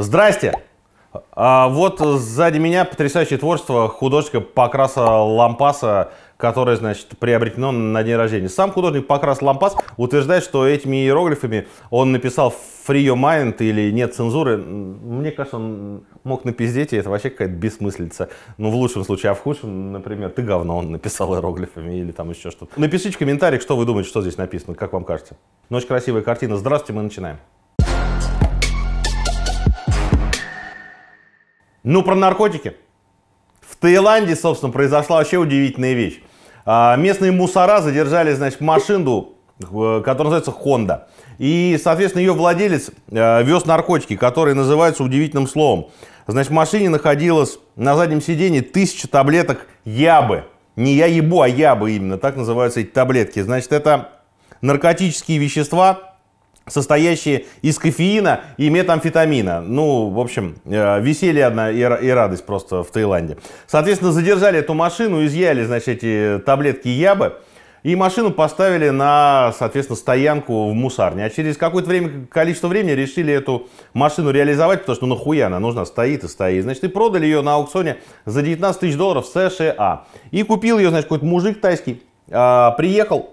Здрасте! А вот сзади меня потрясающее творчество художника Покраса Лампаса, которое, значит, приобретено на день рождения. Сам художник Покрас Лампас утверждает, что этими иероглифами он написал «Free your mind» или «Нет цензуры». Мне кажется, он мог напиздеть, и это вообще какая-то бессмыслица. Ну, в лучшем случае, а в худшем, например, «Ты говно» он написал иероглифами или там еще что-то. Напишите в комментариях, что вы думаете, что здесь написано, как вам кажется. Ночь ну, красивая картина. Здравствуйте, мы начинаем. Ну, про наркотики. В Таиланде, собственно, произошла вообще удивительная вещь. А, местные мусора задержали, значит, машину, э, которая называется Honda. И, соответственно, ее владелец э, вез наркотики, которые называются удивительным словом. Значит, в машине находилось на заднем сидении тысяча таблеток ябы. Не я ебу, а ябы именно. Так называются эти таблетки. Значит, это наркотические вещества, состоящие из кофеина и метамфетамина. Ну, в общем, э, веселье одна и, радость просто в Таиланде. Соответственно, задержали эту машину, изъяли, значит, эти таблетки ябы. И машину поставили на, соответственно, стоянку в мусарне. А через какое-то время, количество времени решили эту машину реализовать, потому что ну нахуя она нужна, стоит и стоит. Значит, и продали ее на аукционе за 19 тысяч долларов США. И купил ее, значит, какой-то мужик тайский, а, приехал,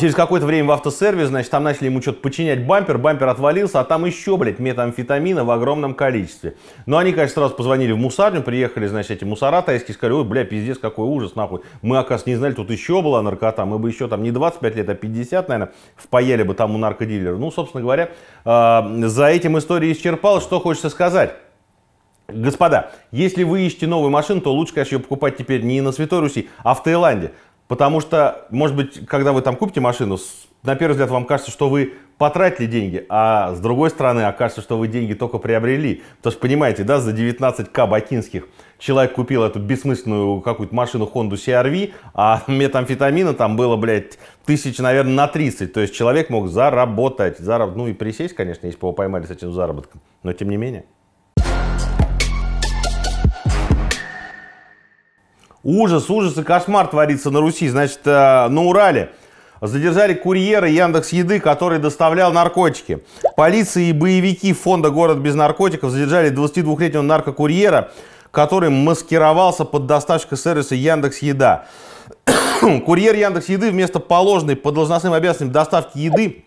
Через какое-то время в автосервис, значит, там начали ему что-то починять бампер, бампер отвалился, а там еще, блядь, метамфетамина в огромном количестве. Но они, конечно, сразу позвонили в мусарню, приехали, значит, эти мусора тайские, сказали, ой, бля, пиздец, какой ужас, нахуй. Мы, оказывается, не знали, тут еще была наркота, мы бы еще там не 25 лет, а 50, наверное, впаяли бы там у наркодилера. Ну, собственно говоря, э, за этим история исчерпалась, что хочется сказать. Господа, если вы ищете новую машину, то лучше, конечно, ее покупать теперь не на Святой Руси, а в Таиланде. Потому что, может быть, когда вы там купите машину, на первый взгляд вам кажется, что вы потратили деньги, а с другой стороны окажется, что вы деньги только приобрели. Потому что, понимаете, да, за 19к бакинских человек купил эту бессмысленную какую-то машину Honda CRV, а метамфетамина там было, блядь, тысяч, наверное, на 30. То есть человек мог заработать, заработать, ну и присесть, конечно, если бы его поймали с этим заработком, но тем не менее. Ужас, ужас и кошмар творится на Руси. Значит, э, на Урале задержали курьера Яндекс Еды, который доставлял наркотики. Полиция и боевики фонда «Город без наркотиков» задержали 22-летнего наркокурьера, который маскировался под доставщика сервиса Яндекс Еда. Курьер Яндекс Еды вместо положенной по должностным обязанностям доставки еды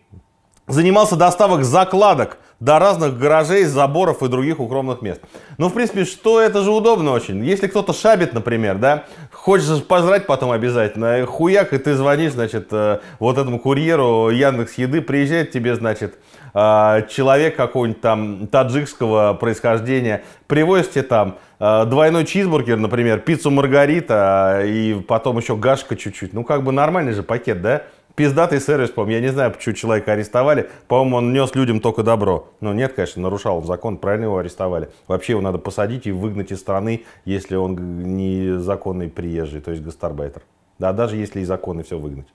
занимался доставок закладок до разных гаражей, заборов и других укромных мест. Ну, в принципе, что это же удобно очень. Если кто-то шабит, например, да, хочешь пожрать потом обязательно, э, хуяк, и ты звонишь, значит, э, вот этому курьеру Яндекс Еды, приезжает тебе, значит, э, человек какой нибудь там таджикского происхождения, привозит тебе там двойной чизбургер, например, пиццу маргарита и потом еще гашка чуть-чуть. Ну, как бы нормальный же пакет, да? пиздатый сервис, по-моему. Я не знаю, почему человека арестовали. По-моему, он нес людям только добро. Но нет, конечно, нарушал он закон, правильно его арестовали. Вообще его надо посадить и выгнать из страны, если он незаконный приезжий, то есть гастарбайтер. Да, даже если и законы все выгнать.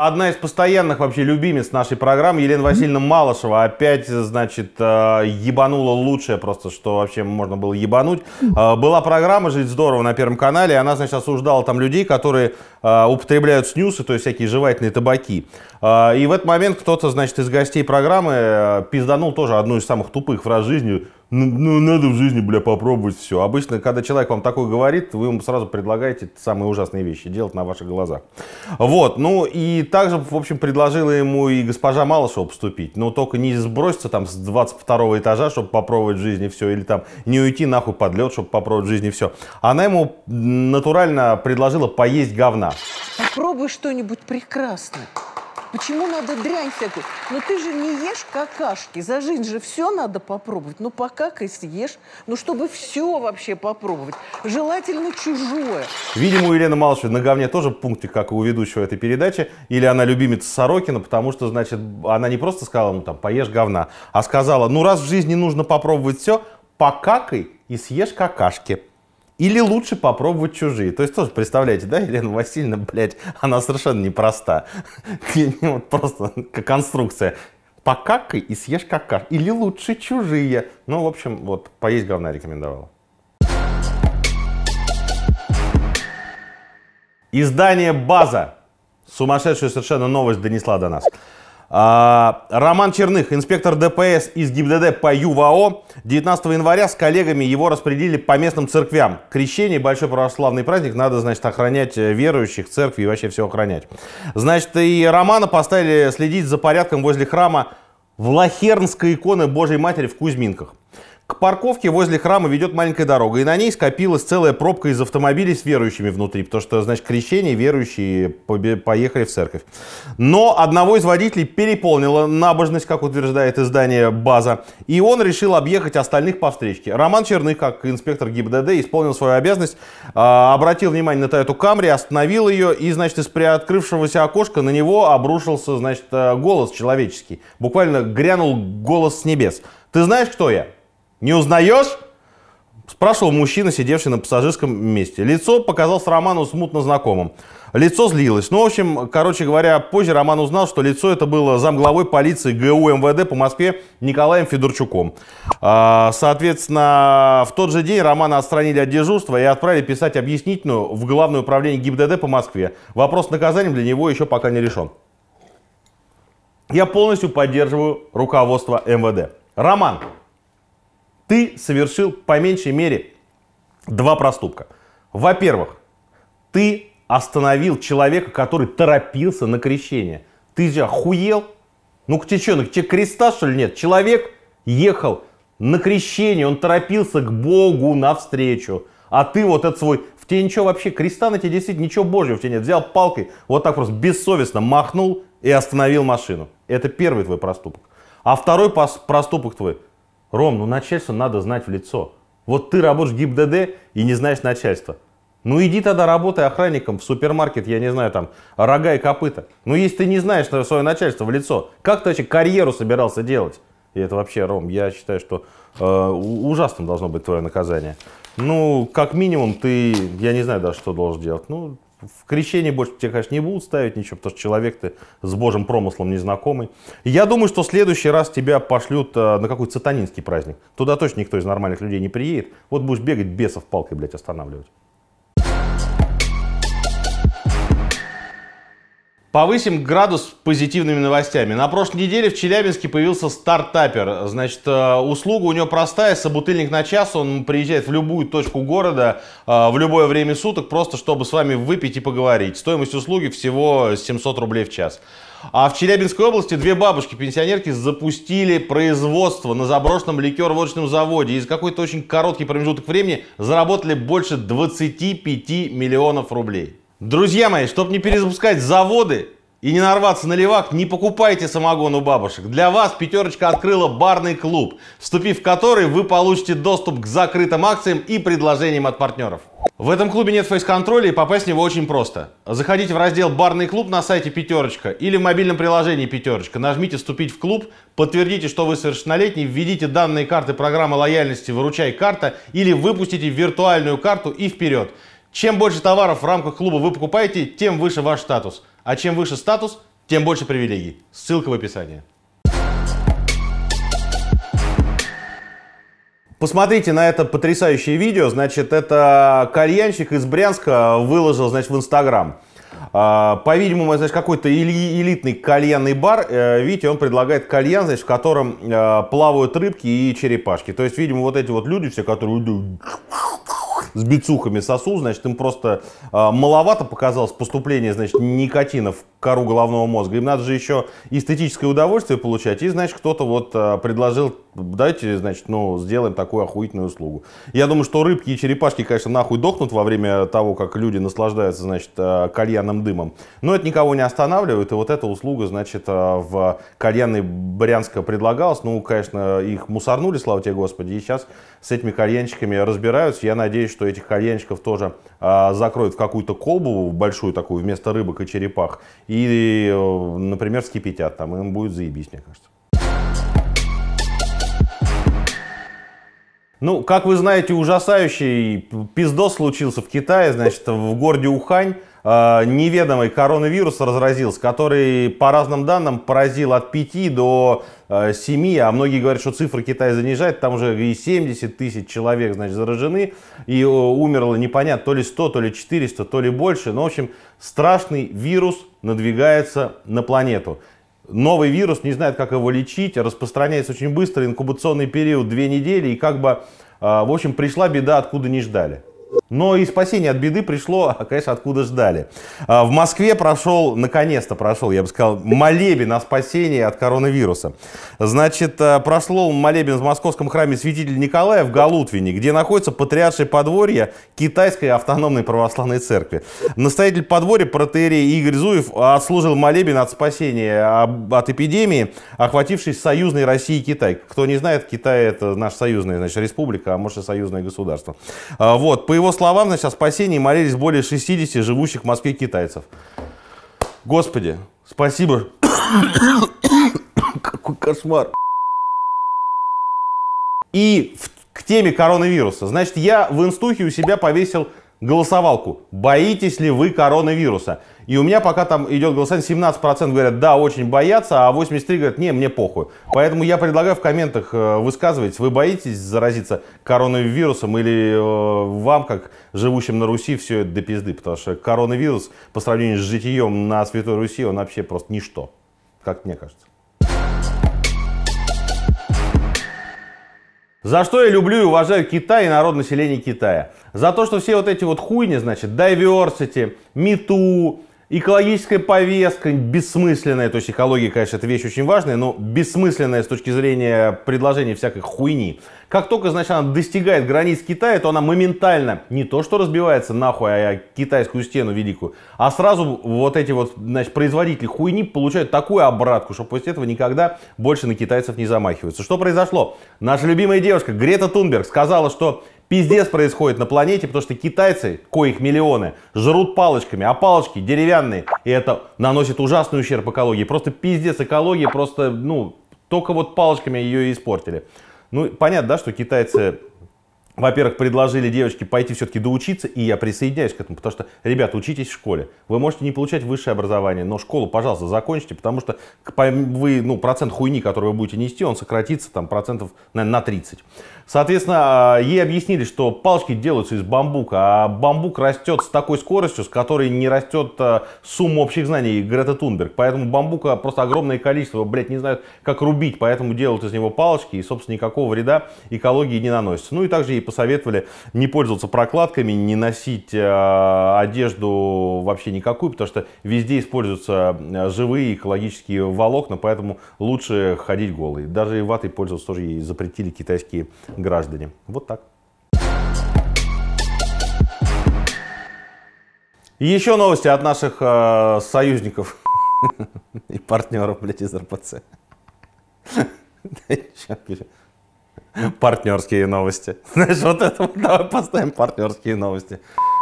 Одна из постоянных вообще любимец нашей программы, Елена Васильевна Малышева, опять, значит, э, ебанула лучшее просто, что вообще можно было ебануть. Э, была программа «Жить здорово» на Первом канале, и она, значит, осуждала там людей, которые э, употребляют снюсы, то есть всякие жевательные табаки. И в этот момент кто-то, значит, из гостей программы пизданул тоже одну из самых тупых фраз жизни – ну, ну, надо в жизни, бля, попробовать все. Обычно, когда человек вам такое говорит, вы ему сразу предлагаете самые ужасные вещи делать на ваших глазах. Вот, ну и также, в общем, предложила ему и госпожа Малышева поступить. Но только не сброситься там с 22 этажа, чтобы попробовать в жизни все, или там не уйти нахуй под лед, чтобы попробовать в жизни все. Она ему натурально предложила поесть говна. Попробуй что-нибудь прекрасное. Почему надо дрянь всякую? Но ну, ты же не ешь какашки. За жизнь же все надо попробовать. Ну, покакай съешь. Ну, чтобы все вообще попробовать. Желательно чужое. Видимо, у Елены Малышевой на говне тоже пункты, как и у ведущего этой передачи. Или она любимица Сорокина, потому что, значит, она не просто сказала ему ну, там, поешь говна, а сказала, ну, раз в жизни нужно попробовать все, покакай и съешь какашки. Или лучше попробовать чужие. То есть тоже представляете, да, Елена Васильевна, блядь, она совершенно непроста. Вот просто конструкция. Покакай и съешь какаш. Или лучше чужие. Ну, в общем, вот, поесть говна рекомендовала. Издание «База». Сумасшедшую совершенно новость донесла до нас. А, Роман Черных, инспектор ДПС из ГИБДД по ЮВАО, 19 января с коллегами его распределили по местным церквям. Крещение, большой православный праздник, надо, значит, охранять э, верующих, церкви и вообще все охранять. Значит, и Романа поставили следить за порядком возле храма Влахернской иконы Божьей Матери в Кузьминках. К парковке возле храма ведет маленькая дорога, и на ней скопилась целая пробка из автомобилей с верующими внутри, потому что, значит, крещение, верующие поехали в церковь. Но одного из водителей переполнила набожность, как утверждает издание «База», и он решил объехать остальных по встречке. Роман Черных, как инспектор ГИБДД, исполнил свою обязанность, а, обратил внимание на Тойоту Камри, остановил ее, и, значит, из приоткрывшегося окошка на него обрушился, значит, э, голос человеческий. Буквально грянул голос с небес. «Ты знаешь, кто я?» Не узнаешь? Спрашивал мужчина, сидевший на пассажирском месте. Лицо показалось Роману смутно знакомым. Лицо злилось. Ну, в общем, короче говоря, позже Роман узнал, что лицо это было замглавой полиции ГУ МВД по Москве Николаем Федорчуком. А, соответственно, в тот же день Романа отстранили от дежурства и отправили писать объяснительную в Главное управление ГИБДД по Москве. Вопрос с наказанием для него еще пока не решен. Я полностью поддерживаю руководство МВД. Роман, ты совершил по меньшей мере два проступка. Во-первых, ты остановил человека, который торопился на крещение. Ты же охуел? Ну-ка тебе что, ну, тебе креста что ли нет? Человек ехал на крещение, он торопился к Богу навстречу. А ты вот этот свой, в тебе ничего вообще, креста на тебе действительно ничего божьего в тебе нет. Взял палкой, вот так просто бессовестно махнул и остановил машину. Это первый твой проступок. А второй проступок твой – Ром, ну начальство надо знать в лицо. Вот ты работаешь в ГИБДД и не знаешь начальства. Ну иди тогда работай охранником в супермаркет, я не знаю, там, рога и копыта. Ну если ты не знаешь свое начальство в лицо, как ты вообще карьеру собирался делать? И это вообще, Ром, я считаю, что э, ужасным должно быть твое наказание. Ну, как минимум, ты, я не знаю даже, что должен делать. Ну, в крещение больше тебя, конечно, не будут ставить ничего, потому что человек ты с божьим промыслом незнакомый. Я думаю, что в следующий раз тебя пошлют э, на какой-то сатанинский праздник. Туда точно никто из нормальных людей не приедет. Вот будешь бегать, бесов палкой, блядь, останавливать. Повысим градус позитивными новостями. На прошлой неделе в Челябинске появился стартапер. Значит, э, услуга у него простая, собутыльник на час, он приезжает в любую точку города э, в любое время суток, просто чтобы с вами выпить и поговорить. Стоимость услуги всего 700 рублей в час. А в Челябинской области две бабушки-пенсионерки запустили производство на заброшенном ликер-водочном заводе и за какой-то очень короткий промежуток времени заработали больше 25 миллионов рублей. Друзья мои, чтобы не перезапускать заводы и не нарваться на левак, не покупайте самогон у бабушек. Для вас «Пятерочка» открыла барный клуб, вступив в который вы получите доступ к закрытым акциям и предложениям от партнеров. В этом клубе нет фейс-контроля и попасть в него очень просто. Заходите в раздел «Барный клуб» на сайте «Пятерочка» или в мобильном приложении «Пятерочка». Нажмите «Вступить в клуб», подтвердите, что вы совершеннолетний, введите данные карты программы лояльности «Выручай карта» или выпустите виртуальную карту и вперед – чем больше товаров в рамках клуба вы покупаете, тем выше ваш статус. А чем выше статус, тем больше привилегий. Ссылка в описании. Посмотрите на это потрясающее видео. Значит, это кальянщик из Брянска выложил, значит, в Инстаграм. А, по-видимому, значит, какой-то элитный кальянный бар. Э, видите, он предлагает кальян, значит, в котором э, плавают рыбки и черепашки. То есть, видимо, вот эти вот люди все, которые с бицухами сосу, значит, им просто а, маловато показалось поступление, значит, никотина в кору головного мозга. Им надо же еще эстетическое удовольствие получать. И, значит, кто-то вот а, предложил, дайте, значит, ну, сделаем такую охуительную услугу. Я думаю, что рыбки и черепашки, конечно, нахуй дохнут во время того, как люди наслаждаются, значит, а, кальянным дымом. Но это никого не останавливает. И вот эта услуга, значит, а, в кальянной Брянска предлагалась. Ну, конечно, их мусорнули, слава тебе, Господи. И сейчас с этими кальянщиками разбираются. Я надеюсь, что этих кальянщиков тоже закроют в какую-то колбу большую такую вместо рыбок и черепах и, э, например, скипятят, там им будет заебись, мне кажется. Ну, как вы знаете, ужасающий пиздос случился в Китае, значит, в городе Ухань Э, неведомый коронавирус разразился, который, по разным данным, поразил от 5 до 7, э, а многие говорят, что цифры Китая занижает, там уже и 70 тысяч человек, значит, заражены, и э, умерло непонятно, то ли 100, то ли 400, то ли больше. но ну, в общем, страшный вирус надвигается на планету. Новый вирус не знает, как его лечить, распространяется очень быстро, инкубационный период две недели, и как бы, в общем, пришла беда, откуда не ждали. Но и спасение от беды пришло, а, конечно, откуда ждали. А, в Москве прошел, наконец-то прошел, я бы сказал, молебен на спасение от коронавируса. Значит, а, прошло молебен в московском храме святителя Николая в Галутвине, где находится патриаршее подворье Китайской автономной православной церкви. Настоятель подворья протеерей Игорь Зуев отслужил молебен от спасения от эпидемии, охватившей союзной России и Китай. Кто не знает, Китай это наша союзная значит, республика, а может и союзное государство. Вот, по его словам, значит, о спасении молились более 60 живущих в Москве китайцев. Господи, спасибо. Какой кошмар. И в, к теме коронавируса. Значит, я в инстухе у себя повесил голосовалку. Боитесь ли вы коронавируса? И у меня пока там идет голосование, 17% говорят, да, очень боятся, а 83% говорят, не, мне похуй. Поэтому я предлагаю в комментах э, высказывать, вы боитесь заразиться коронавирусом или э, вам, как живущим на Руси, все это до пизды, потому что коронавирус по сравнению с житием на Святой Руси, он вообще просто ничто, как мне кажется. За что я люблю и уважаю Китай и народ населения Китая? За то, что все вот эти вот хуйни, значит, diversity, мету, экологическая повестка бессмысленная, то есть экология, конечно, это вещь очень важная, но бессмысленная с точки зрения предложения всякой хуйни. Как только, значит, она достигает границ Китая, то она моментально не то что разбивается нахуй, а китайскую стену великую, а сразу вот эти вот, значит, производители хуйни получают такую обратку, что после этого никогда больше на китайцев не замахиваются. Что произошло? Наша любимая девушка Грета Тунберг сказала, что пиздец происходит на планете, потому что китайцы, коих миллионы, жрут палочками, а палочки деревянные, и это наносит ужасный ущерб экологии. Просто пиздец экологии, просто, ну, только вот палочками ее и испортили. Ну, понятно, да, что китайцы во-первых, предложили девочке пойти все-таки доучиться, и я присоединяюсь к этому, потому что, ребята, учитесь в школе. Вы можете не получать высшее образование, но школу, пожалуйста, закончите, потому что вы, ну, процент хуйни, который вы будете нести, он сократится там процентов, наверное, на 30. Соответственно, а, ей объяснили, что палочки делаются из бамбука, а бамбук растет с такой скоростью, с которой не растет а, сумма общих знаний Грета Тунберг. Поэтому бамбука просто огромное количество, блядь, не знают, как рубить, поэтому делают из него палочки, и, собственно, никакого вреда экологии не наносится. Ну и также ей посоветовали не пользоваться прокладками, не носить а, одежду вообще никакую, потому что везде используются э, живые экологические волокна, поэтому лучше ходить голый. Даже и ватой пользоваться тоже ей запретили китайские граждане. Вот так. Еще новости от наших э, союзников и партнеров, блядь, из РПЦ. Да, партнерские новости. Знаешь, вот это вот давай поставим партнерские новости.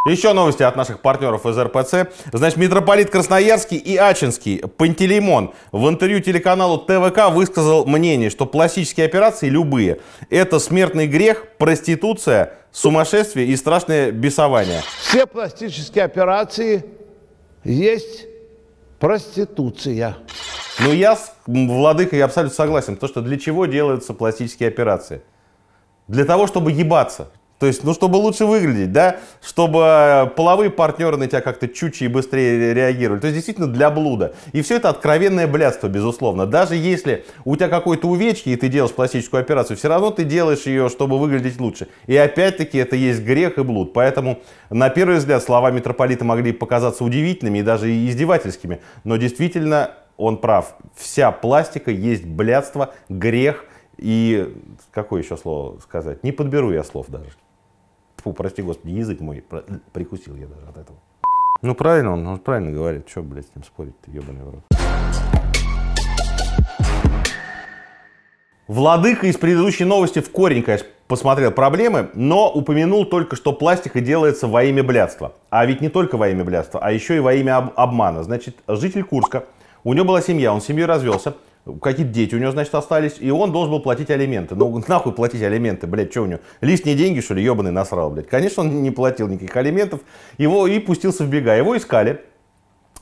Еще новости от наших партнеров из РПЦ. Значит, митрополит Красноярский и Ачинский Пантелеймон в интервью телеканалу ТВК высказал мнение, что пластические операции любые – это смертный грех, проституция, сумасшествие и страшное бесование. Все пластические операции есть проституция. Ну я с владыкой абсолютно согласен. То, что для чего делаются пластические операции? Для того, чтобы ебаться. То есть, ну, чтобы лучше выглядеть, да, чтобы э, половые партнеры на тебя как-то чуче и быстрее реагировали. То есть, действительно, для блуда. И все это откровенное блядство, безусловно. Даже если у тебя какой-то увечки и ты делаешь пластическую операцию, все равно ты делаешь ее, чтобы выглядеть лучше. И опять-таки, это есть грех и блуд. Поэтому, на первый взгляд, слова митрополита могли показаться удивительными и даже издевательскими. Но действительно, он прав. Вся пластика есть блядство, грех и... Какое еще слово сказать? Не подберу я слов даже. Фу, прости господи, язык мой прикусил я даже от этого. Ну правильно он, он правильно говорит. Че, блядь, с ним спорить-то, ебаный в рот. Владыка из предыдущей новости в корень, конечно, посмотрел проблемы, но упомянул только, что пластика делается во имя блядства. А ведь не только во имя блядства, а еще и во имя об обмана. Значит, житель Курска у него была семья, он с семьей развелся. Какие-то дети у него, значит, остались, и он должен был платить алименты. Ну, нахуй платить алименты, блядь, что у него? Лишние деньги, что ли, ебаный насрал, блядь. Конечно, он не платил никаких алиментов, его и пустился в бега. Его искали,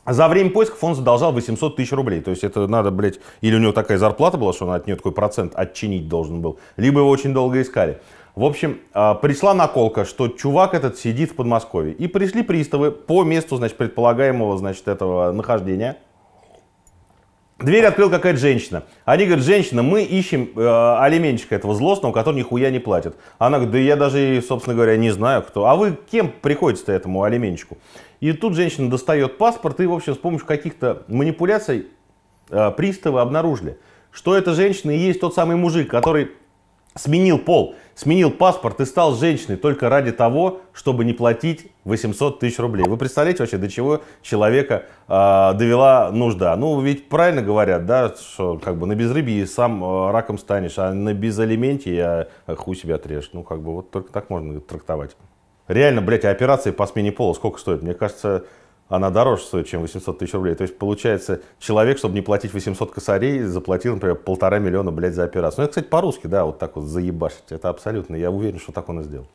за время поисков он задолжал 800 тысяч рублей. То есть это надо, блядь, или у него такая зарплата была, что он от нее такой процент отчинить должен был, либо его очень долго искали. В общем, а, пришла наколка, что чувак этот сидит в Подмосковье. И пришли приставы по месту, значит, предполагаемого, значит, этого нахождения – Дверь открыла какая-то женщина. Они говорят, женщина, мы ищем э, алименщика этого злостного, который нихуя не платит. Она говорит, да я даже, собственно говоря, не знаю кто. А вы кем приходите-то этому алименщику? И тут женщина достает паспорт и, в общем, с помощью каких-то манипуляций э, приставы обнаружили, что эта женщина и есть тот самый мужик, который сменил пол, сменил паспорт и стал женщиной только ради того, чтобы не платить 800 тысяч рублей. Вы представляете вообще, до чего человека э, довела нужда? Ну, ведь правильно говорят, да, что как бы на безрыбье сам э, раком станешь, а на безалименте я э, хуй себя отрежу. Ну, как бы вот только так можно трактовать. Реально, блядь, а операции по смене пола сколько стоят? Мне кажется, она дороже стоит, чем 800 тысяч рублей. То есть, получается, человек, чтобы не платить 800 косарей, заплатил, например, полтора миллиона, блядь, за операцию. Ну, это, кстати, по-русски, да, вот так вот заебашить. Это абсолютно. Я уверен, что так он и сделал.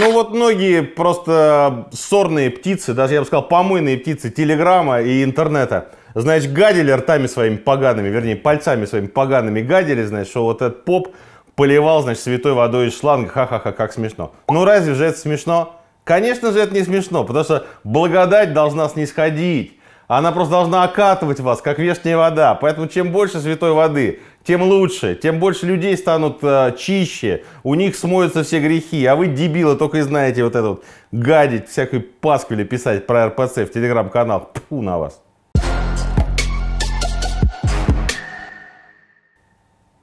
Ну вот многие просто сорные птицы, даже я бы сказал помойные птицы телеграмма и интернета, значит, гадили ртами своими погаными, вернее, пальцами своими погаными гадили, значит, что вот этот поп поливал, значит, святой водой из шланга, ха-ха-ха, как смешно. Ну разве же это смешно? Конечно же это не смешно, потому что благодать должна снисходить. Она просто должна окатывать вас, как вешняя вода. Поэтому чем больше святой воды, тем лучше, тем больше людей станут э, чище, у них смоются все грехи, а вы, дебилы, только и знаете вот это вот гадить, всякой пасквили писать про РПЦ в телеграм-канал. Пу на вас.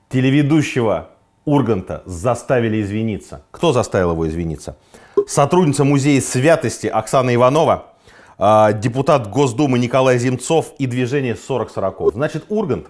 Телеведущего Урганта заставили извиниться. Кто заставил его извиниться? Сотрудница музея святости Оксана Иванова, э, депутат Госдумы Николай Земцов и движение 40-40. Значит, Ургант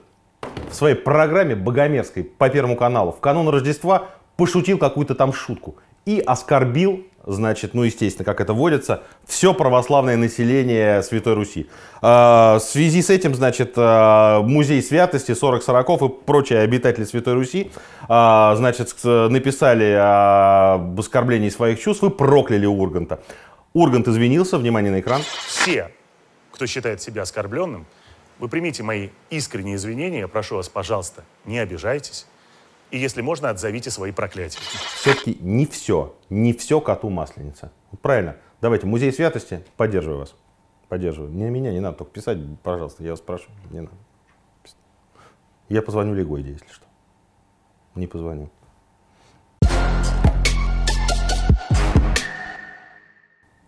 в своей программе Богомерской по Первому каналу в канун Рождества пошутил какую-то там шутку и оскорбил, значит, ну, естественно, как это водится, все православное население Святой Руси. А, в связи с этим, значит, а, Музей Святости, 40 Сороков и прочие обитатели Святой Руси, а, значит, написали об оскорблении своих чувств и прокляли Урганта. Ургант извинился, внимание на экран. Все, кто считает себя оскорбленным, вы примите мои искренние извинения, я прошу вас, пожалуйста, не обижайтесь. И если можно, отзовите свои проклятия. Все-таки не все, не все коту масленица. Вот правильно. Давайте, музей святости, поддерживаю вас. Поддерживаю. Не меня, не надо только писать, пожалуйста, я вас прошу. Не надо. Я позвоню Легойде, если что. Не позвоню.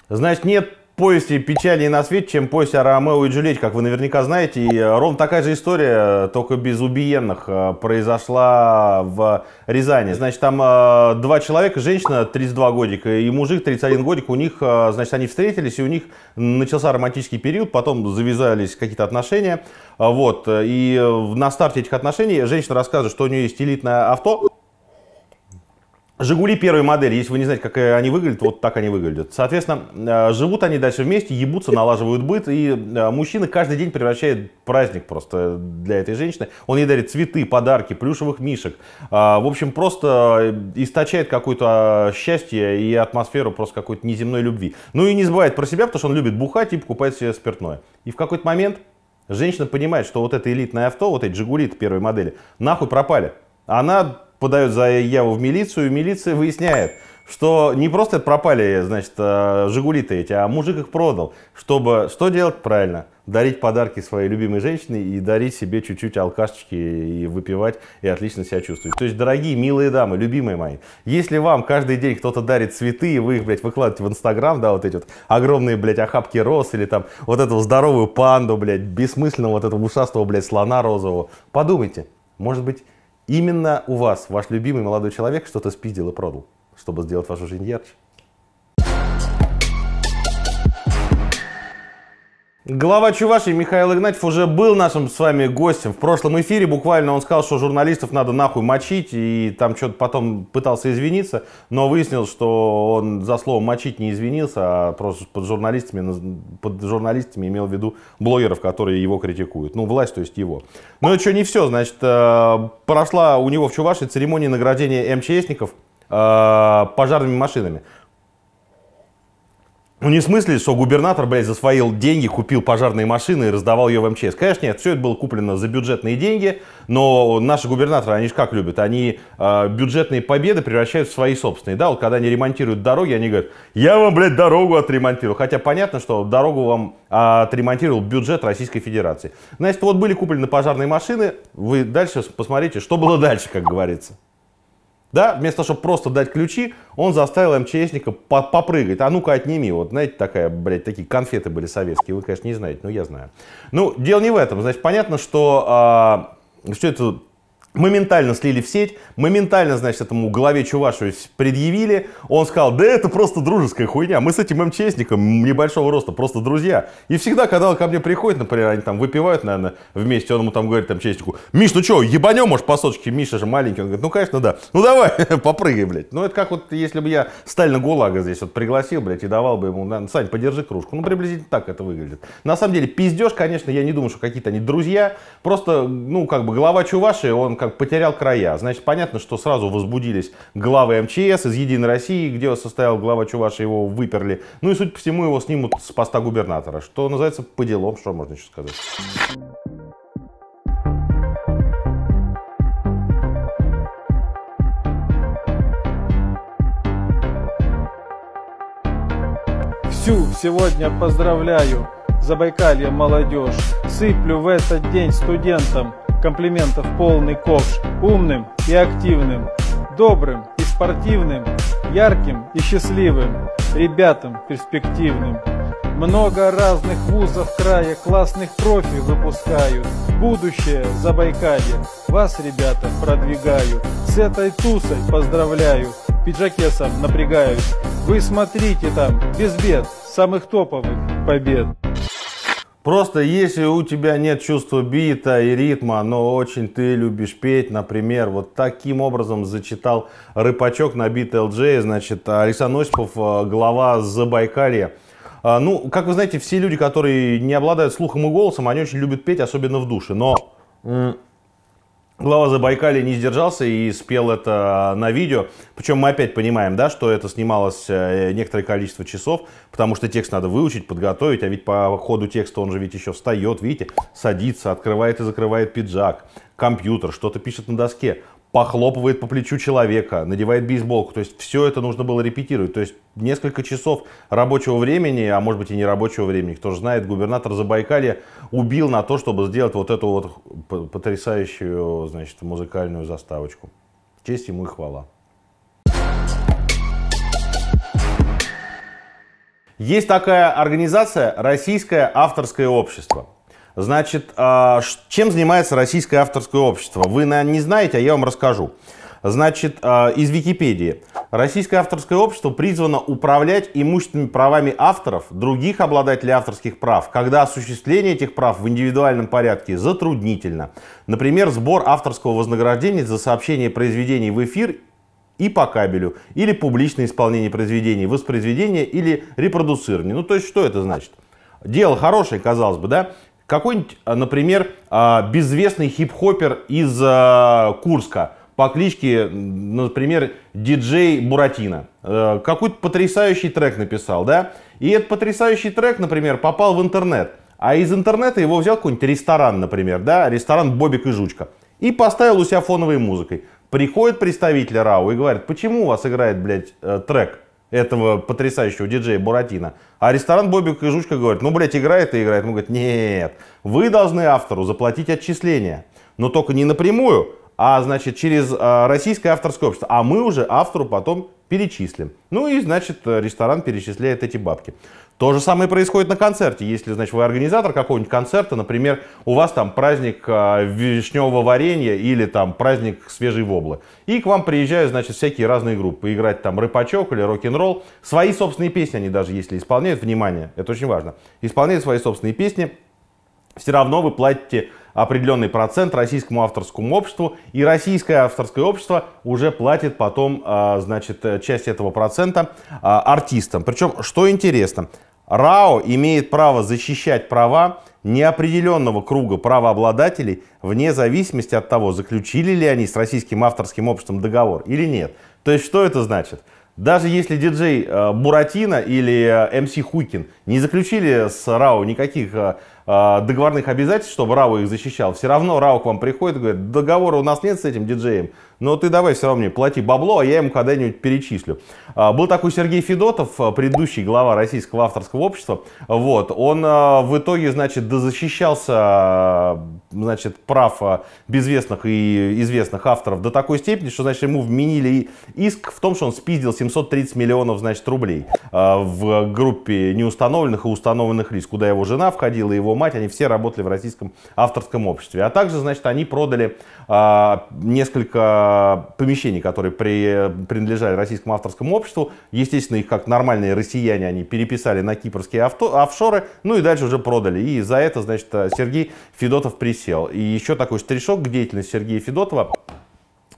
Значит, нет поезде печали на свет, чем поезд о Ромео и Джульетте, как вы наверняка знаете. И э, ровно такая же история, э, только без убиенных, э, произошла в Рязани. Значит, там два человека, женщина 32 годика и мужик 31 годик, у них, значит, они встретились, и у них начался романтический период, потом завязались какие-то отношения. Вот, и на старте этих отношений женщина рассказывает, что у нее есть элитное авто, Жигули первой модели, если вы не знаете, как э, они выглядят, вот так они выглядят. Соответственно, э, живут они дальше вместе, ебутся, налаживают быт, и э, мужчина каждый день превращает праздник просто для этой женщины. Он ей дарит цветы, подарки, плюшевых мишек. А, в общем, просто источает какое-то а, счастье и атмосферу просто какой-то неземной любви. Ну и не забывает про себя, потому что он любит бухать и покупает себе спиртное. И в какой-то момент женщина понимает, что вот это элитное авто, вот эти Жигули первой модели, нахуй пропали. Она подают заяву в милицию, и милиция выясняет, что не просто пропали, значит, э, «Жигули»-то эти, а мужик их продал, чтобы что делать правильно? Дарить подарки своей любимой женщине и дарить себе чуть-чуть алкашечки и выпивать, и отлично себя чувствовать. То есть, дорогие, милые дамы, любимые мои, если вам каждый день кто-то дарит цветы, и вы их, блядь, выкладываете в Инстаграм, да, вот эти вот огромные, блядь, охапки роз, или там вот эту здоровую панду, блядь, бессмысленного вот этого ушастого, блядь, слона розового, подумайте, может быть, Именно у вас ваш любимый молодой человек что-то спиздил и продал, чтобы сделать вашу жизнь ярче. Глава Чувашии Михаил Игнатьев уже был нашим с вами гостем. В прошлом эфире буквально он сказал, что журналистов надо нахуй мочить, и там что-то потом пытался извиниться, но выяснил, что он за слово мочить не извинился, а просто под журналистами, под журналистами имел в виду блогеров, которые его критикуют. Ну, власть, то есть его. Но ну, это что, не все. Значит, э, прошла у него в Чувашии церемония награждения МЧСников э, пожарными машинами. Ну, не в смысле, что губернатор, блядь, за свои деньги купил пожарные машины и раздавал ее в МЧС. Конечно, нет, все это было куплено за бюджетные деньги, но наши губернаторы, они же как любят, они э, бюджетные победы превращают в свои собственные. Да, вот когда они ремонтируют дороги, они говорят, я вам, блядь, дорогу отремонтирую. Хотя понятно, что дорогу вам отремонтировал бюджет Российской Федерации. Значит, вот были куплены пожарные машины, вы дальше посмотрите, что было дальше, как говорится. Да, вместо того, чтобы просто дать ключи, он заставил МЧСника попрыгать. А ну-ка отними. Вот знаете, такая, блядь, такие конфеты были советские. Вы, конечно, не знаете, но я знаю. Ну, дело не в этом. Значит, понятно, что э, а, все это Моментально слили в сеть, моментально, значит, этому главе Чувашеву предъявили. Он сказал, да это просто дружеская хуйня, мы с этим МЧСником небольшого роста просто друзья. И всегда, когда он ко мне приходит, например, они там выпивают, наверное, вместе, он ему там говорит, там, МЧСнику, Миш, ну что, ебанем, может, по соточке, Миша же маленький. Он говорит, ну, конечно, да, ну давай, попрыгай, блядь. Ну, это как вот, если бы я Сталина ГУЛАГа здесь вот пригласил, блядь, и давал бы ему, Сань, подержи кружку. Ну, приблизительно так это выглядит. На самом деле, пиздеж, конечно, я не думаю, что какие-то они друзья, просто, ну, как бы глава Чуваши, он как потерял края. Значит, понятно, что сразу возбудились главы МЧС из «Единой России», где состоял глава Чуваши, его выперли. Ну и, судя по всему, его снимут с поста губернатора. Что называется, по делам, что можно еще сказать. Всю сегодня поздравляю Забайкалье молодежь. Сыплю в этот день студентам комплиментов полный ковш, умным и активным, добрым и спортивным, ярким и счастливым, ребятам перспективным. Много разных вузов края, классных профи выпускают. Будущее за Байкалье, вас, ребята, продвигаю. С этой тусой поздравляю, пиджаке сам напрягаюсь. Вы смотрите там, без бед, самых топовых побед. Просто если у тебя нет чувства бита и ритма, но очень ты любишь петь, например, вот таким образом зачитал рыбачок на бит ЛДЖ, значит, Александр Осипов, э, глава Забайкалья. А, ну, как вы знаете, все люди, которые не обладают слухом и голосом, они очень любят петь, особенно в душе, но Глава Забайкали не сдержался и спел это на видео. Причем мы опять понимаем, да, что это снималось э, некоторое количество часов, потому что текст надо выучить, подготовить, а ведь по ходу текста он же ведь еще встает, видите, садится, открывает и закрывает пиджак, компьютер, что-то пишет на доске похлопывает по плечу человека, надевает бейсболку. То есть все это нужно было репетировать. То есть несколько часов рабочего времени, а может быть и не рабочего времени, кто же знает, губернатор Забайкалья убил на то, чтобы сделать вот эту вот потрясающую значит, музыкальную заставочку. Честь ему и хвала. Есть такая организация «Российское авторское общество». Значит, а, чем занимается российское авторское общество? Вы, наверное, не знаете, а я вам расскажу. Значит, а, из Википедии. Российское авторское общество призвано управлять имущественными правами авторов, других обладателей авторских прав, когда осуществление этих прав в индивидуальном порядке затруднительно. Например, сбор авторского вознаграждения за сообщение произведений в эфир и по кабелю, или публичное исполнение произведений, воспроизведение или репродуцирование. Ну, то есть, что это значит? Дело хорошее, казалось бы, да? Какой-нибудь, а, например, а, безвестный хип-хопер из а, Курска по кличке, например, диджей Буратино. Э, какой-то потрясающий трек написал, да? И этот потрясающий трек, например, попал в интернет. А из интернета его взял какой-нибудь ресторан, например, да, ресторан «Бобик и Жучка». И поставил у себя фоновой музыкой. Приходит представитель РАУ и говорит, почему у вас играет, блядь, э, трек этого потрясающего диджея Буратино. А ресторан Бобик и Жучка говорят, ну, блядь, играет и играет. Мы говорит, нет, вы должны автору заплатить отчисления. Но только не напрямую, а, значит, через а, российское авторское общество. А мы уже автору потом перечислим. Ну и, значит, ресторан перечисляет эти бабки. То же самое происходит на концерте. Если, значит, вы организатор какого-нибудь концерта, например, у вас там праздник а, вишневого варенья или там праздник свежей воблы, и к вам приезжают, значит, всякие разные группы, играть там рыпачок или рок-н-ролл. Свои собственные песни они даже, если исполняют, внимание, это очень важно, исполняют свои собственные песни, все равно вы платите определенный процент российскому авторскому обществу, и российское авторское общество уже платит потом, а, значит, э, часть этого процента а, артистам. Причем, что интересно, РАО имеет право защищать права неопределенного круга правообладателей вне зависимости от того, заключили ли они с российским авторским обществом договор или нет. То есть что это значит? Даже если диджей э, Буратино или э, МС эм Хукин не заключили с РАО никаких э, договорных обязательств, чтобы РАО их защищал, все равно РАО к вам приходит и говорит, договора у нас нет с этим диджеем, но «Ну, ты давай все равно мне плати бабло, а я ему когда-нибудь перечислю. А, был такой Сергей Федотов, а, предыдущий глава Российского авторского общества. Вот, он а, в итоге, значит, дозащищался, значит, прав безвестных и известных авторов до такой степени, что, значит, ему вменили иск в том, что он спиздил 730 миллионов, значит, рублей в группе неустановленных и установленных лиц, куда его жена входила, его мать, они все работали в российском авторском обществе. А также, значит, они продали несколько помещений, которые при, принадлежали российскому авторскому обществу. Естественно, их как нормальные россияне они переписали на кипрские авто, офшоры, ну и дальше уже продали. И за это, значит, Сергей Федотов присел. И еще такой штришок к деятельности Сергея Федотова.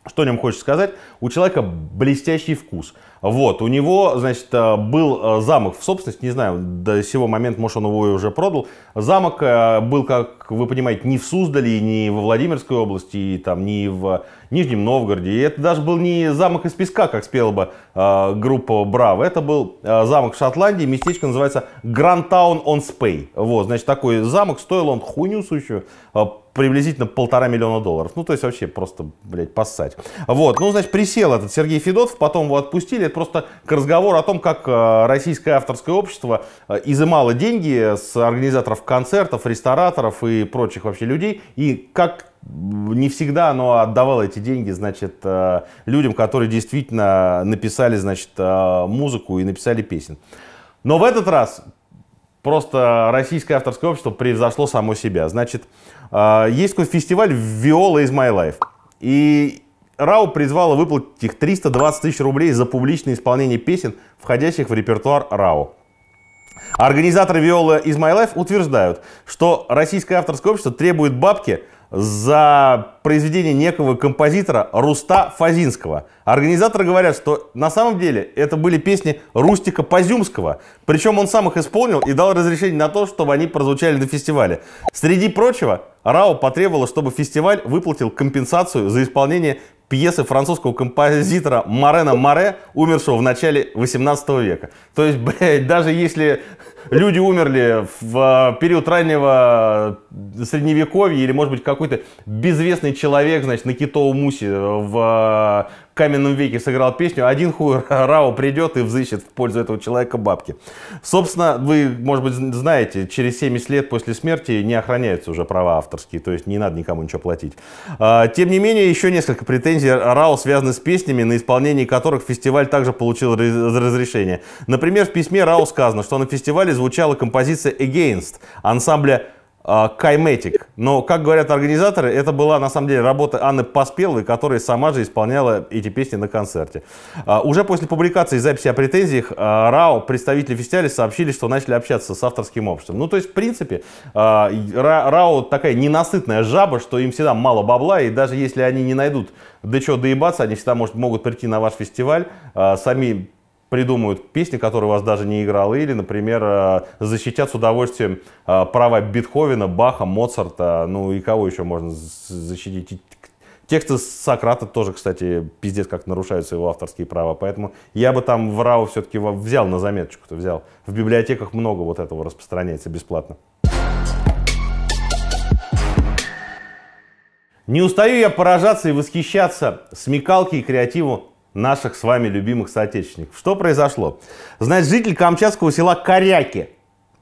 Что о нем хочешь сказать? У человека блестящий вкус. Вот, у него, значит, э, был э, замок в собственности, не знаю, до сего момента, может, он его уже продал. Замок э, был, как вы понимаете, не в Суздале, не во Владимирской области, и, там, не в Нижнем Новгороде. И это даже был не замок из песка, как спела бы группа Брав. Это был замок в Шотландии, местечко называется Грантаун он Спей. Вот, значит, такой замок, стоил он хуйню сущую, приблизительно полтора миллиона долларов. Ну, то есть вообще просто, блядь, поссать. Вот, ну, значит, присел этот Сергей Федотов, потом его отпустили, просто к разговору о том, как э, российское авторское общество э, изымало деньги с организаторов концертов, рестораторов и прочих вообще людей, и как не всегда оно отдавало эти деньги, значит, э, людям, которые действительно написали, значит, музыку и написали песен. Но в этот раз просто российское авторское общество превзошло само себя. Значит, есть какой-то фестиваль «Виола is my life». И Рау призвала выплатить их 320 тысяч рублей за публичное исполнение песен, входящих в репертуар Рау. Организаторы Виолы из My Life утверждают, что российское авторское общество требует бабки за произведение некого композитора Руста Фазинского. Организаторы говорят, что на самом деле это были песни Рустика Позюмского. Причем он сам их исполнил и дал разрешение на то, чтобы они прозвучали на фестивале. Среди прочего, Рао потребовала, чтобы фестиваль выплатил компенсацию за исполнение пьесы французского композитора Марена Маре, умершего в начале 18 века. То есть, блядь, даже если Люди умерли в э, период раннего э, средневековья или, может быть, какой-то безвестный человек, значит, на китовом мусе э, в каменном веке сыграл песню, один хуй Рао придет и взыщет в пользу этого человека бабки. Собственно, вы, может быть, знаете, через 70 лет после смерти не охраняются уже права авторские, то есть не надо никому ничего платить. А, тем не менее, еще несколько претензий Рао связаны с песнями, на исполнении которых фестиваль также получил разрешение. Например, в письме Рао сказано, что на фестивале фестивале звучала композиция Against ансамбля Кайметик. Но, как говорят организаторы, это была на самом деле работа Анны Поспеловой, которая сама же исполняла эти песни на концерте. А, уже после публикации записи о претензиях а, РАО представители фестиваля сообщили, что начали общаться с авторским обществом. Ну, то есть, в принципе, а, РАО такая ненасытная жаба, что им всегда мало бабла, и даже если они не найдут до чего доебаться, они всегда может, могут прийти на ваш фестиваль, сами придумают песни, которые у вас даже не играл, или, например, э, защитят с удовольствием э, права Бетховена, Баха, Моцарта, ну и кого еще можно защитить? Тексты Сократа тоже, кстати, пиздец, как нарушаются его авторские права. Поэтому я бы там в рау все-таки взял на заметочку-то взял. В библиотеках много вот этого распространяется бесплатно. Не устаю я поражаться и восхищаться смекалке и креативу наших с вами любимых соотечественников. Что произошло? Значит, житель камчатского села Коряки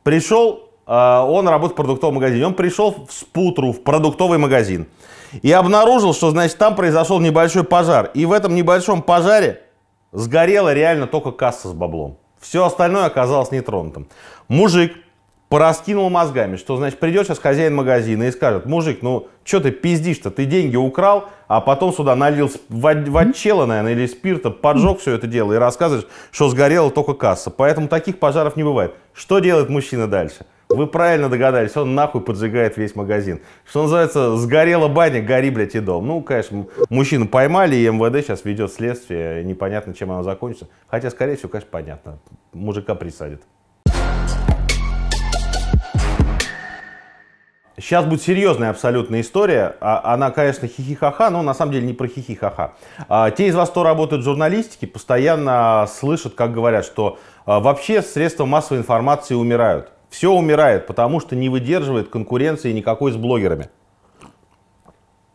пришел, э, он работает в продуктовом магазине, он пришел в Спутру, в продуктовый магазин, и обнаружил, что, значит, там произошел небольшой пожар. И в этом небольшом пожаре сгорела реально только касса с баблом. Все остальное оказалось нетронутым. Мужик пораскинул мозгами, что, значит, придет сейчас хозяин магазина и скажет, мужик, ну, что ты пиздишь-то, ты деньги украл, а потом сюда налил ватчела, наверное, или спирта, поджег все это дело и рассказываешь, что сгорела только касса. Поэтому таких пожаров не бывает. Что делает мужчина дальше? Вы правильно догадались, он нахуй поджигает весь магазин. Что называется, сгорела баня, гори, блядь, и дом. Ну, конечно, мужчину поймали, и МВД сейчас ведет следствие, непонятно, чем оно закончится. Хотя, скорее всего, конечно, понятно, мужика присадят. Сейчас будет серьезная абсолютная история. А, она, конечно, хихихаха, но на самом деле не про хихихаха. А, те из вас, кто работает в журналистике, постоянно слышат, как говорят, что а, вообще средства массовой информации умирают. Все умирает, потому что не выдерживает конкуренции никакой с блогерами.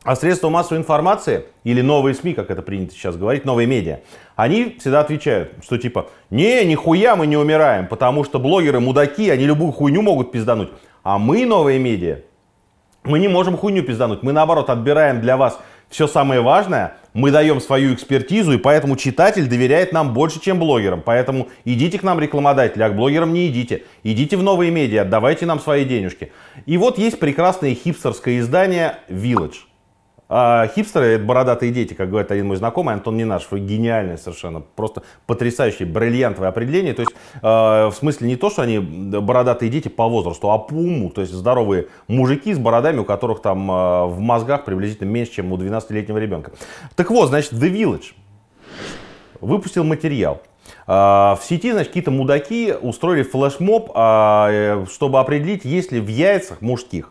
А средства массовой информации, или новые СМИ, как это принято сейчас говорить, новые медиа, они всегда отвечают, что типа, не, нихуя мы не умираем, потому что блогеры мудаки, они любую хуйню могут пиздануть. А мы, новые медиа, мы не можем хуйню пиздануть. Мы, наоборот, отбираем для вас все самое важное, мы даем свою экспертизу, и поэтому читатель доверяет нам больше, чем блогерам. Поэтому идите к нам, рекламодатели, а к блогерам не идите. Идите в новые медиа, отдавайте нам свои денежки. И вот есть прекрасное хипстерское издание «Village». А хипстеры — это бородатые дети, как говорит один мой знакомый, Антон Нинаш, Нинашев. Гениальное совершенно, просто потрясающее, бриллиантовое определение. То есть, э, в смысле не то, что они бородатые дети по возрасту, а по уму. То есть, здоровые мужики с бородами, у которых там э, в мозгах приблизительно меньше, чем у 12-летнего ребенка. Так вот, значит, The Village выпустил материал. Э, в сети, значит, какие-то мудаки устроили флешмоб, а, э, чтобы определить, есть ли в яйцах мужских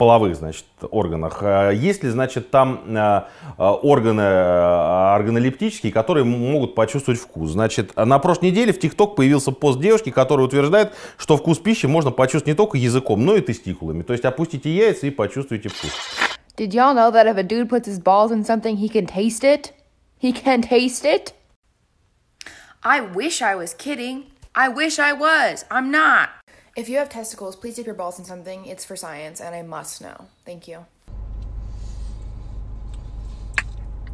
половых, значит, органах. А есть ли, значит, там э, э, органы э, органолептические, которые могут почувствовать вкус? Значит, на прошлой неделе в ТикТок появился пост девушки, которая утверждает, что вкус пищи можно почувствовать не только языком, но и тестикулами. То есть опустите яйца и почувствуйте вкус. Did y'all know that if a dude puts his balls in something, he can taste it? He can taste it? I wish I was kidding. I wish I was. I'm not. If you have testicles, please dip your balls in something. It's for science, and I must know. Thank you.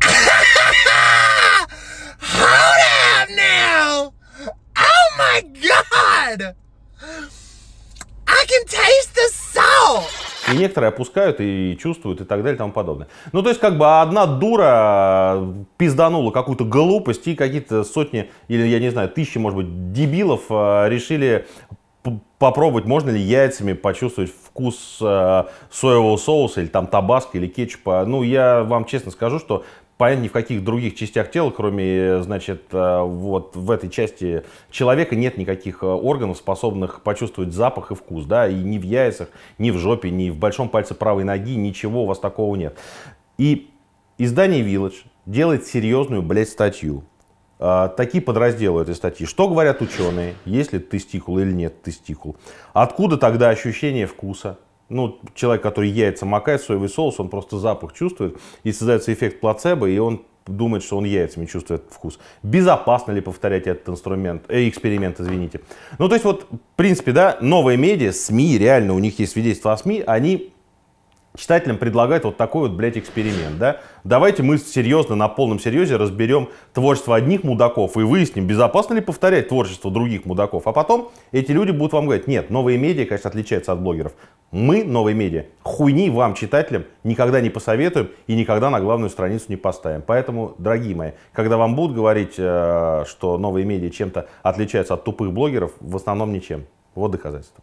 Hold on now! Oh my god! I can taste the salt! И некоторые опускают и чувствуют и так далее и тому подобное. Ну, то есть, как бы одна дура пизданула какую-то глупость, и какие-то сотни, или, я не знаю, тысячи, может быть, дебилов э, решили попробовать, можно ли яйцами почувствовать вкус э, соевого соуса или там табаско или кетчупа. Ну, я вам честно скажу, что понятно, ни в каких других частях тела, кроме, значит, э, вот в этой части человека нет никаких э, органов, способных почувствовать запах и вкус, да, и ни в яйцах, ни в жопе, ни в большом пальце правой ноги, ничего у вас такого нет. И издание Village делает серьезную, блядь, статью а, такие подразделы этой статьи. Что говорят ученые? Есть ли тестикул или нет тестикул? Откуда тогда ощущение вкуса? Ну, человек, который яйца макает в соевый соус, он просто запах чувствует, и создается эффект плацебо, и он думает, что он яйцами чувствует вкус. Безопасно ли повторять этот инструмент, э, эксперимент, извините. Ну, то есть вот, в принципе, да, новые медиа, СМИ, реально, у них есть свидетельства о СМИ, они читателям предлагает вот такой вот, блядь, эксперимент, да? Давайте мы серьезно, на полном серьезе разберем творчество одних мудаков и выясним, безопасно ли повторять творчество других мудаков. А потом эти люди будут вам говорить, нет, новые медиа, конечно, отличаются от блогеров. Мы, новые медиа, хуйни вам, читателям, никогда не посоветуем и никогда на главную страницу не поставим. Поэтому, дорогие мои, когда вам будут говорить, э, что новые медиа чем-то отличаются от тупых блогеров, в основном ничем. Вот доказательство.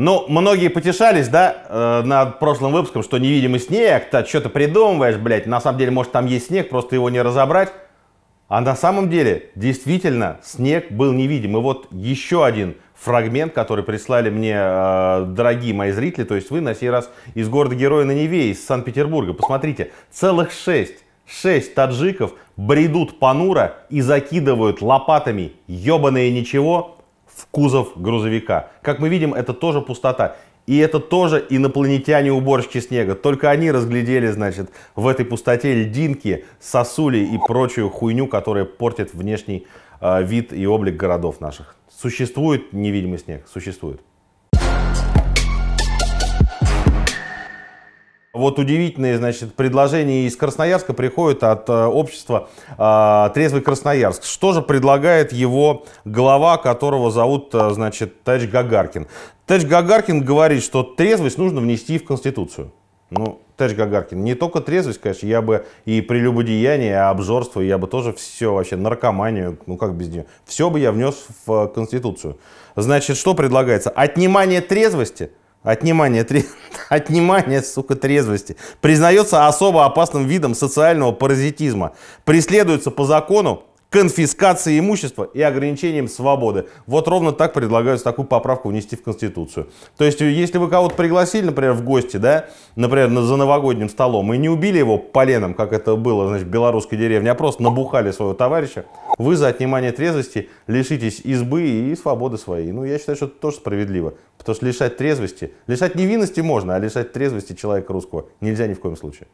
Ну, многие потешались, да, э, над прошлым выпуском, что невидимый снег, ты что-то придумываешь, блядь. На самом деле, может, там есть снег, просто его не разобрать. А на самом деле, действительно, снег был невидим. И вот еще один фрагмент, который прислали мне э, дорогие мои зрители, то есть вы на сей раз из города Героя на Неве, из Санкт-Петербурга. Посмотрите, целых шесть, шесть таджиков бредут понуро и закидывают лопатами ебаное ничего в кузов грузовика. Как мы видим, это тоже пустота. И это тоже инопланетяне-уборщики снега. Только они разглядели, значит, в этой пустоте льдинки, сосули и прочую хуйню, которая портит внешний э, вид и облик городов наших. Существует невидимый снег? Существует. Вот удивительные, значит, предложения из Красноярска приходят от э, общества э, «Трезвый Красноярск». Что же предлагает его глава, которого зовут, э, значит, Тач Гагаркин? Тач Гагаркин говорит, что трезвость нужно внести в Конституцию. Ну, Тэш Гагаркин, не только трезвость, конечно, я бы и прелюбодеяние, и обжорство, я бы тоже все вообще, наркоманию, ну как без нее, все бы я внес в э, Конституцию. Значит, что предлагается? Отнимание трезвости – Отнимание, тре... Отнимание, сука, трезвости. Признается особо опасным видом социального паразитизма. Преследуется по закону конфискации имущества и ограничением свободы. Вот ровно так предлагают такую поправку внести в Конституцию. То есть, если вы кого-то пригласили, например, в гости, да, например, за новогодним столом, и не убили его поленом, как это было значит, в белорусской деревне, а просто набухали своего товарища, вы за отнимание трезвости лишитесь избы и свободы своей. Ну, я считаю, что это тоже справедливо. Потому что лишать трезвости, лишать невинности можно, а лишать трезвости человека русского нельзя ни в коем случае.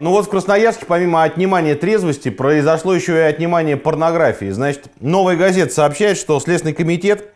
Ну вот в Красноярске, помимо отнимания трезвости, произошло еще и отнимание порнографии. Значит, «Новая газета» сообщает, что Следственный комитет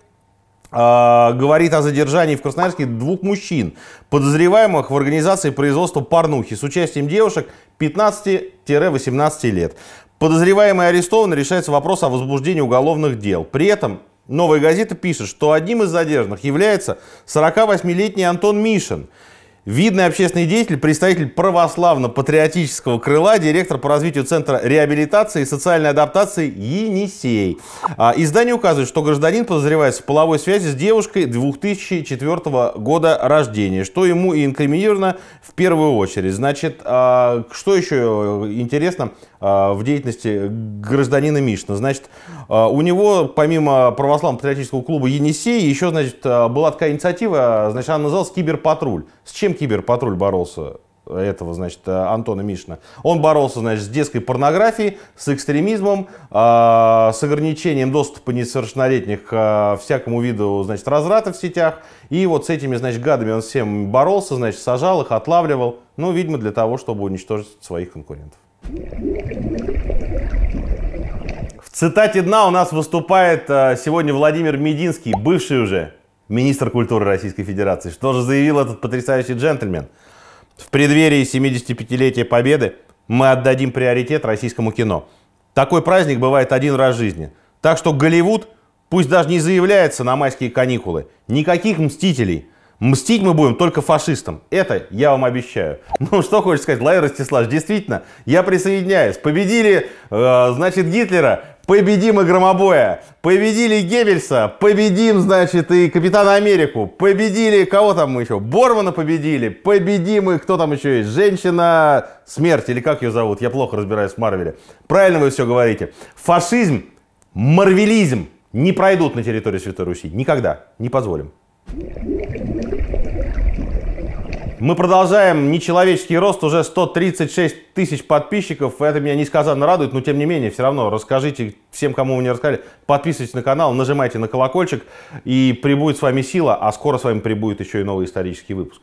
а, говорит о задержании в Красноярске двух мужчин, подозреваемых в организации производства порнухи с участием девушек 15-18 лет. Подозреваемые арестованы, решается вопрос о возбуждении уголовных дел. При этом «Новая газета» пишет, что одним из задержанных является 48-летний Антон Мишин – Видный общественный деятель, представитель православно-патриотического крыла, директор по развитию Центра реабилитации и социальной адаптации Енисей. А, издание указывает, что гражданин подозревается в половой связи с девушкой 2004 года рождения, что ему и инкриминировано в первую очередь. Значит, а, что еще интересно а, в деятельности гражданина Мишна? Значит, а, у него, помимо православного патриотического клуба «Енисей», еще, значит, а, была такая инициатива, значит, она называлась «Киберпатруль». С чем «Киберпатруль» боролся? этого, значит, а, Антона Мишина. Он боролся, значит, с детской порнографией, с экстремизмом, э, с ограничением доступа несовершеннолетних к э, всякому виду, значит, разрата в сетях. И вот с этими, значит, гадами он всем боролся, значит, сажал их, отлавливал. Ну, видимо, для того, чтобы уничтожить своих конкурентов цитате дна у нас выступает э, сегодня Владимир Мединский, бывший уже министр культуры Российской Федерации. Что же заявил этот потрясающий джентльмен? В преддверии 75-летия Победы мы отдадим приоритет российскому кино. Такой праздник бывает один раз в жизни. Так что Голливуд пусть даже не заявляется на майские каникулы. Никаких мстителей – Мстить мы будем только фашистам. Это я вам обещаю. Ну, что хочешь сказать, Лайер Ростиславович, действительно, я присоединяюсь. Победили, э, значит, Гитлера, победим и Громобоя, победили Геббельса, победим, значит, и Капитана Америку, победили, кого там мы еще, Бормана победили, победим и кто там еще есть, Женщина Смерть, или как ее зовут, я плохо разбираюсь в Марвеле. Правильно вы все говорите. Фашизм, марвелизм не пройдут на территории Святой Руси. Никогда. Не позволим. Мы продолжаем нечеловеческий рост, уже 136 тысяч подписчиков. Это меня несказанно радует, но тем не менее, все равно расскажите всем, кому вы не рассказали, подписывайтесь на канал, нажимайте на колокольчик, и прибудет с вами сила, а скоро с вами прибудет еще и новый исторический выпуск.